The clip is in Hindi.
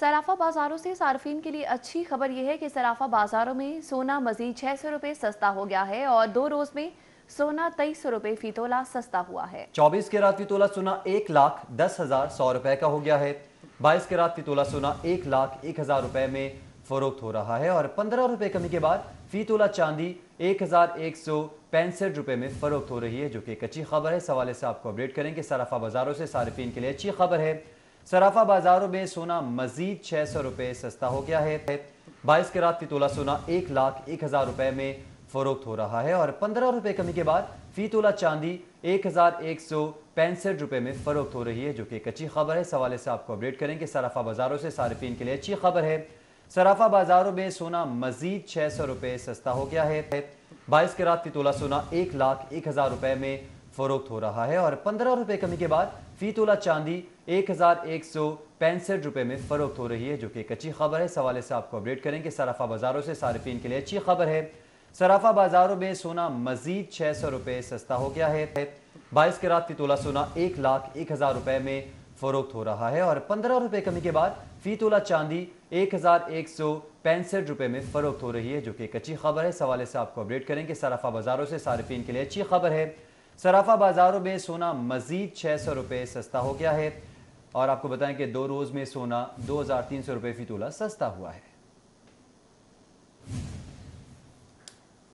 सराफा बाजारों से सार्फिन के लिए अच्छी खबर यह है कि सराफा बाजारों में सोना मजीद छह सौ रुपए सस्ता हो गया है और दो रोज में सोना तेईस सौ रुपए फीतोला सस्ता हुआ है चौबीस के रात फीतोला सोना एक लाख दस हजार सौ रुपए का हो गया है बाईस के रात फी तोला सोना एक लाख एक हजार रुपए में फरोख्त हो रहा है और पंद्रह रुपए कमी के बाद फीतोला चांदी एक हजार एक सौ पैंसठ रुपए में फरोख्त हो रही है जो कि एक अच्छी खबर है सवाल से आपको अपडेट करेंगे सराफा बाजारों से सार्फिन के लिए अच्छी खबर है सराफा बाजारों में सोना मजीद छह सौ रुपये सस्ता हो गया है बाईस रात की तोला सोना एक लाख एक हज़ार रुपए में फरोख्त हो रहा है और पंद्रह रुपये कमी के बाद फी तोला चांदी एक हज़ार एक सौ पैंसठ रुपए में फरोख्त हो रही है जो कि एक अच्छी खबर है सवाले से आपको अपडेट करेंगे सराफा बाजारों से सार्फिन के लिए अच्छी खबर है सराफा बाजारों में सोना मजीद छह सौ रुपये सस्ता हो गया है बाईस के रात की तोला सोना एक लाख एक हज़ार रुपये में फरोख्त हो रहा है और पंद्रह रुपए कमी के बाद फी तोला चांदी एक हजार एक सौ पैंसठ रुपये में फरोख्त हो रही है जो कि एक अच्छी खबर है सवाले से आपको अपडेट करेंगे सराफा बाजारों से सार्फिन के लिए अच्छी खबर है सराफा बाजारों में सोना मजीद छह सौ रुपये सस्ता हो गया है बाईस के रात फी तोला सोना एक लाख एक हजार रुपये में फरोख्त हो रहा है और पंद्रह रुपये कमी के बाद फी तोला चांदी एक हजार एक सौ पैंसठ रुपये में फरोख्त हो रही है जो कि एक अच्छी खबर है सवाले से आपको अपडेट करेंगे सराफा बाजारों से सार्फिन के लिए अच्छी खबर है सराफा बाजारों में सोना मजीद छः सौ रुपये सस्ता हो गया है और आपको बताएं कि दो रोज़ में सोना दो हज़ार तीन सौ रुपये फी तोला सस्ता हुआ है